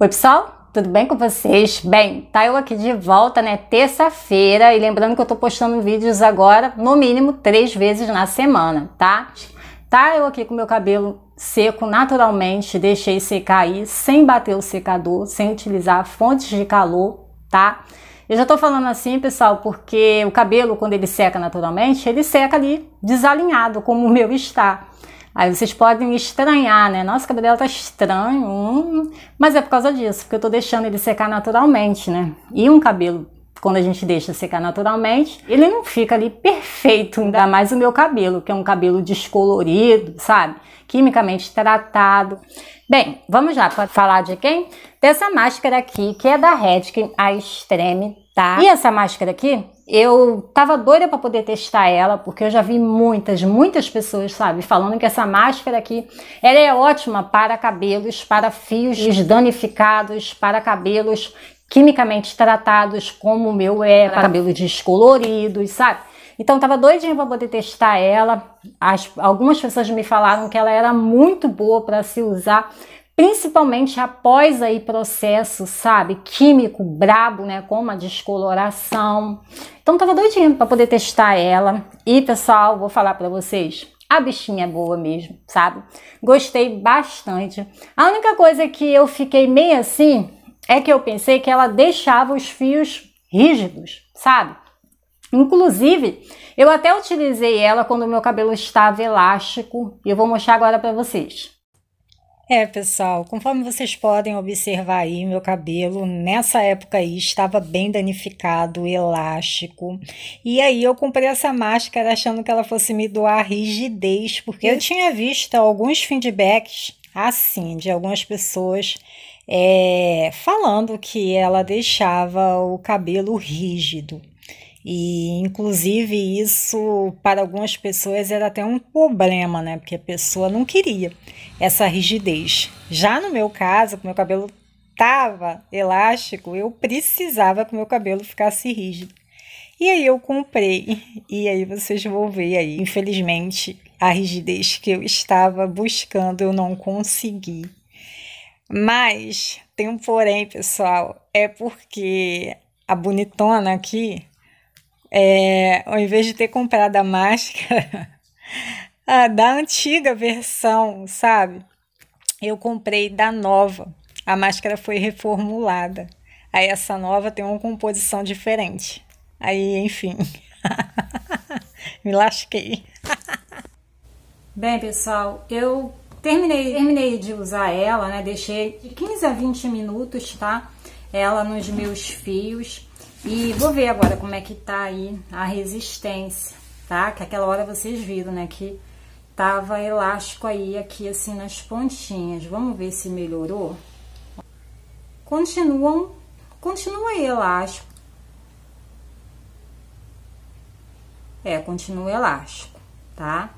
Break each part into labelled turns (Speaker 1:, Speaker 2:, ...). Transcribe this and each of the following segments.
Speaker 1: Oi, pessoal! Tudo bem com vocês? Bem, tá eu aqui de volta, né? Terça-feira. E lembrando que eu tô postando vídeos agora, no mínimo, três vezes na semana, tá? Tá eu aqui com meu cabelo seco naturalmente, deixei secar aí, sem bater o secador, sem utilizar fontes de calor, tá? Eu já tô falando assim, pessoal, porque o cabelo, quando ele seca naturalmente, ele seca ali, desalinhado, como o meu está. Aí vocês podem estranhar, né? Nossa, o cabelo dela tá estranho. Hum. Mas é por causa disso, porque eu tô deixando ele secar naturalmente, né? E um cabelo quando a gente deixa secar naturalmente, ele não fica ali perfeito, ainda mais o meu cabelo, que é um cabelo descolorido, sabe? Quimicamente tratado. Bem, vamos lá para falar de quem? Dessa máscara aqui, que é da Redken, a Extreme, tá? E essa máscara aqui eu tava doida para poder testar ela, porque eu já vi muitas, muitas pessoas, sabe, falando que essa máscara aqui, ela é ótima para cabelos, para fios danificados, para cabelos quimicamente tratados, como o meu é, para cabelos descoloridos, sabe? Então tava doidinha para poder testar ela. As, algumas pessoas me falaram que ela era muito boa para se usar principalmente após aí processo, sabe, químico brabo, né, como a descoloração. Então tava doidinho para poder testar ela. E pessoal, vou falar para vocês, a bichinha é boa mesmo, sabe? Gostei bastante. A única coisa que eu fiquei meio assim é que eu pensei que ela deixava os fios rígidos, sabe? Inclusive, eu até utilizei ela quando o meu cabelo estava elástico e eu vou mostrar agora para vocês. É, pessoal, conforme vocês podem observar aí, meu cabelo nessa época aí estava bem danificado, elástico. E aí eu comprei essa máscara achando que ela fosse me doar rigidez, porque eu tinha visto alguns feedbacks assim de algumas pessoas é, falando que ela deixava o cabelo rígido. E, inclusive, isso para algumas pessoas era até um problema, né? Porque a pessoa não queria essa rigidez. Já no meu caso, com meu cabelo tava elástico, eu precisava que meu cabelo ficasse rígido. E aí eu comprei. E aí vocês vão ver aí. Infelizmente, a rigidez que eu estava buscando eu não consegui. Mas tem um porém, pessoal, é porque a bonitona aqui é, ao invés de ter comprado a máscara a da antiga versão, sabe? Eu comprei da nova. A máscara foi reformulada. Aí essa nova tem uma composição diferente. Aí, enfim. Me lasquei. Bem, pessoal, eu terminei, terminei de usar ela, né? Deixei de 15 a 20 minutos, tá? Ela nos meus fios. E vou ver agora como é que tá aí a resistência, tá? Que aquela hora vocês viram, né, que tava elástico aí aqui assim nas pontinhas. Vamos ver se melhorou. Continuam, continua aí elástico. É, continua elástico, tá?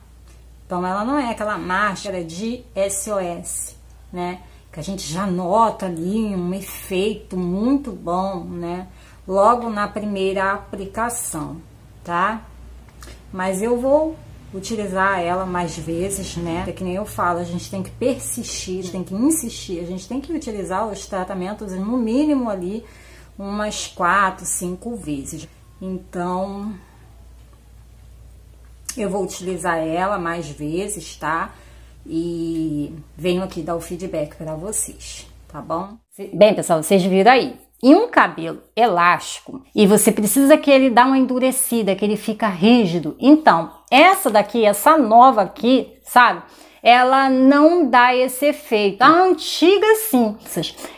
Speaker 1: Então, ela não é aquela máscara de SOS, né? Que a gente já nota ali um efeito muito bom, né? logo na primeira aplicação, tá? Mas eu vou utilizar ela mais vezes, né? É que nem eu falo, a gente tem que persistir, tem que insistir, a gente tem que utilizar os tratamentos no mínimo ali umas quatro, cinco vezes. Então, eu vou utilizar ela mais vezes, tá? E venho aqui dar o feedback para vocês, tá bom? Bem, pessoal, vocês viram aí e um cabelo elástico e você precisa que ele dá uma endurecida, que ele fica rígido. Então, essa daqui, essa nova aqui, sabe? Ela não dá esse efeito. A antiga sim.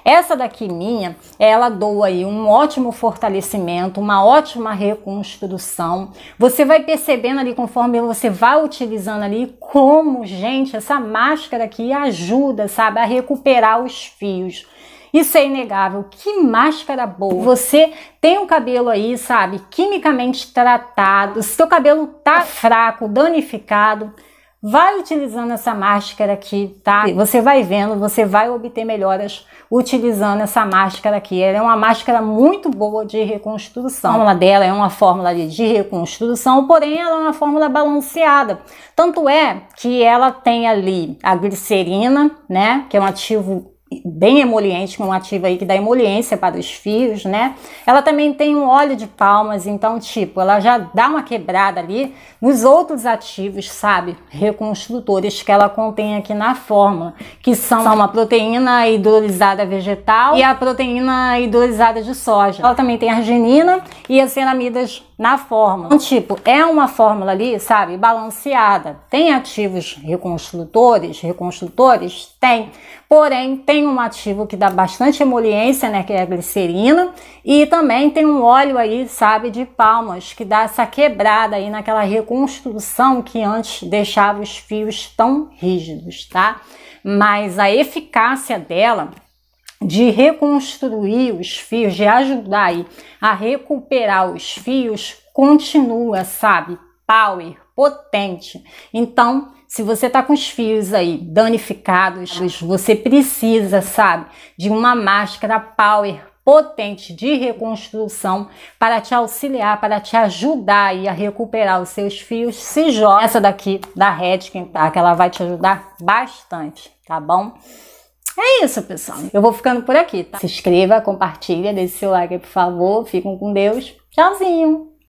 Speaker 1: Essa daqui minha, ela doa aí um ótimo fortalecimento, uma ótima reconstrução. Você vai percebendo ali conforme você vai utilizando ali como, gente, essa máscara aqui ajuda, sabe, a recuperar os fios. Isso é inegável. Que máscara boa. Você tem um cabelo aí, sabe, quimicamente tratado, seu cabelo tá fraco, danificado, vai utilizando essa máscara aqui, tá? Você vai vendo, você vai obter melhoras utilizando essa máscara aqui. Ela é uma máscara muito boa de reconstrução. A fórmula dela é uma fórmula de reconstrução, porém ela é uma fórmula balanceada. Tanto é que ela tem ali a glicerina, né, que é um ativo bem emoliente, com um ativo aí que dá emoliência para os fios, né? Ela também tem um óleo de palmas, então, tipo, ela já dá uma quebrada ali nos outros ativos, sabe? Reconstrutores que ela contém aqui na fórmula, que são uma proteína hidrolisada vegetal e a proteína hidrolisada de soja. Ela também tem arginina e as na fórmula. Então, tipo, é uma fórmula ali, sabe, balanceada. Tem ativos reconstrutores, reconstrutores? Tem porém tem um ativo que dá bastante emoliência, né, que é a glicerina, e também tem um óleo aí, sabe, de palmas, que dá essa quebrada aí naquela reconstrução que antes deixava os fios tão rígidos, tá? Mas a eficácia dela de reconstruir os fios, de ajudar aí a recuperar os fios, continua, sabe? Power, potente. Então, se você tá com os fios aí danificados, você precisa, sabe, de uma máscara power potente de reconstrução para te auxiliar, para te ajudar e a recuperar os seus fios. Se joga essa daqui da Redken, tá? Que ela vai te ajudar bastante, tá bom? É isso, pessoal. Eu vou ficando por aqui, tá? Se inscreva, compartilha, deixe seu like, por favor. Fiquem com Deus. Tchauzinho!